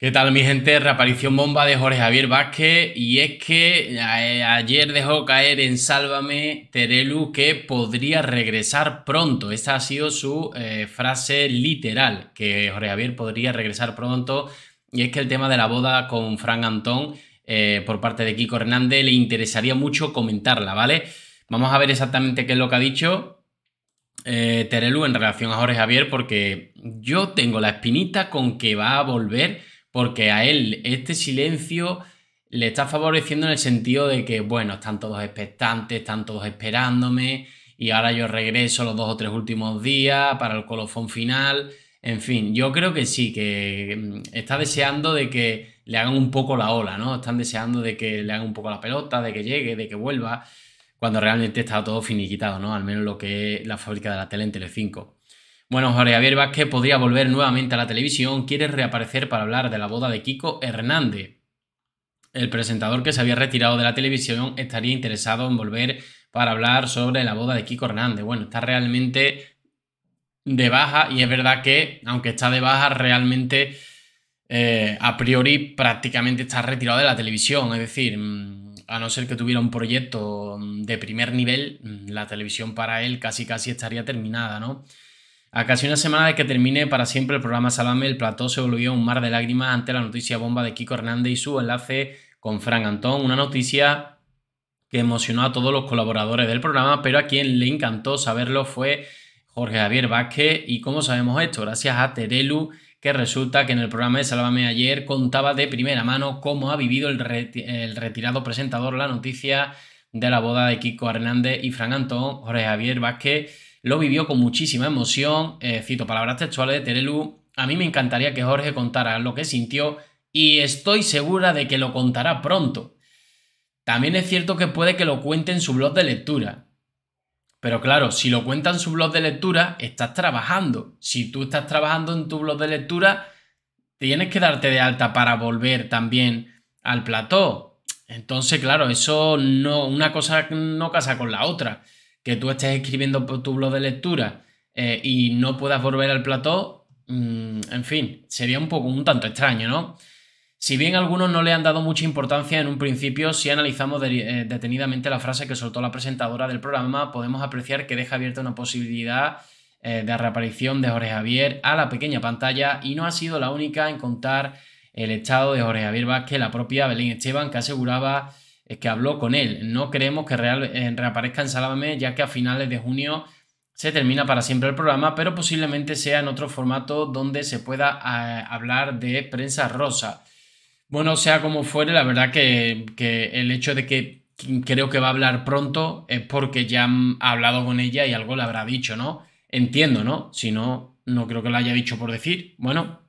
¿Qué tal mi gente? Reaparición bomba de Jorge Javier Vázquez y es que eh, ayer dejó caer en Sálvame Terelu que podría regresar pronto. Esta ha sido su eh, frase literal, que Jorge Javier podría regresar pronto y es que el tema de la boda con Frank Antón eh, por parte de Kiko Hernández le interesaría mucho comentarla, ¿vale? Vamos a ver exactamente qué es lo que ha dicho Terelu en relación a Jorge Javier porque yo tengo la espinita con que va a volver porque a él este silencio le está favoreciendo en el sentido de que, bueno, están todos expectantes, están todos esperándome, y ahora yo regreso los dos o tres últimos días para el colofón final. En fin, yo creo que sí, que mm, está deseando de que le hagan un poco la ola, ¿no? Están deseando de que le hagan un poco la pelota, de que llegue, de que vuelva, cuando realmente está todo finiquitado, ¿no? Al menos lo que es la fábrica de la tele en Telecinco. Bueno, Jorge Javier Vázquez podría volver nuevamente a la televisión, quiere reaparecer para hablar de la boda de Kiko Hernández. El presentador que se había retirado de la televisión estaría interesado en volver para hablar sobre la boda de Kiko Hernández. Bueno, está realmente de baja y es verdad que, aunque está de baja, realmente eh, a priori prácticamente está retirado de la televisión. Es decir, mm, a no ser que tuviera un proyecto mm, de primer nivel, mm, la televisión para él casi casi estaría terminada, ¿no? A casi una semana de que termine para siempre el programa Salame, el plató se volvió un mar de lágrimas ante la noticia bomba de Kiko Hernández y su enlace con Frank Antón. Una noticia que emocionó a todos los colaboradores del programa, pero a quien le encantó saberlo fue Jorge Javier Vázquez. ¿Y cómo sabemos esto? Gracias a Terelu, que resulta que en el programa de Salame ayer contaba de primera mano cómo ha vivido el, retirado presentador la noticia de la boda de Kiko Hernández y Frank Antón. Jorge Javier Vázquez lo vivió con muchísima emoción, eh, cito palabras textuales de Terelu, a mí me encantaría que Jorge contara lo que sintió y estoy segura de que lo contará pronto. También es cierto que puede que lo cuente en su blog de lectura. Pero claro, si lo cuenta en su blog de lectura, estás trabajando. Si tú estás trabajando en tu blog de lectura, tienes que darte de alta para volver también al plató. Entonces, claro, eso no, una cosa no casa con la otra que tú estés escribiendo tu blog de lectura eh, y no puedas volver al plató, mm, en fin, sería un poco un tanto extraño, ¿no? Si bien algunos no le han dado mucha importancia en un principio, si analizamos eh, detenidamente la frase que soltó la presentadora del programa, podemos apreciar que deja abierta una posibilidad eh, de reaparición de Jorge Javier a la pequeña pantalla y no ha sido la única en contar el estado de Jorge Javier Vázquez, la propia Belén Esteban, que aseguraba es eh, que habló con él. No creemos que eh, reaparezca en Sálvame, ya que a finales de junio se termina para siempre el programa, pero posiblemente sea en otro formato donde se pueda ah, hablar de prensa rosa. Bueno, sea como fuere, la verdad que, el hecho de que creo que va a hablar pronto es porque ya ha hablado con ella y algo le habrá dicho, ¿no? Entiendo, ¿no? Si no, no creo que lo haya dicho por decir. Bueno,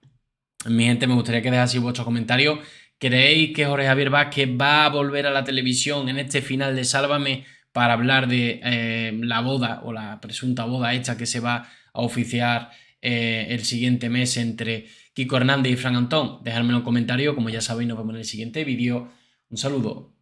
mi gente, me gustaría que dejaseis vuestro comentario. ¿Creéis que Jorge Javier Vázquez va a volver a la televisión en este final de Sálvame para hablar de eh, la boda o la presunta boda hecha que se va a oficiar eh, el siguiente mes entre Kiko Hernández y Frank Antón? Dejadme en comentario, como ya sabéis, nos vemos en el siguiente vídeo. Un saludo.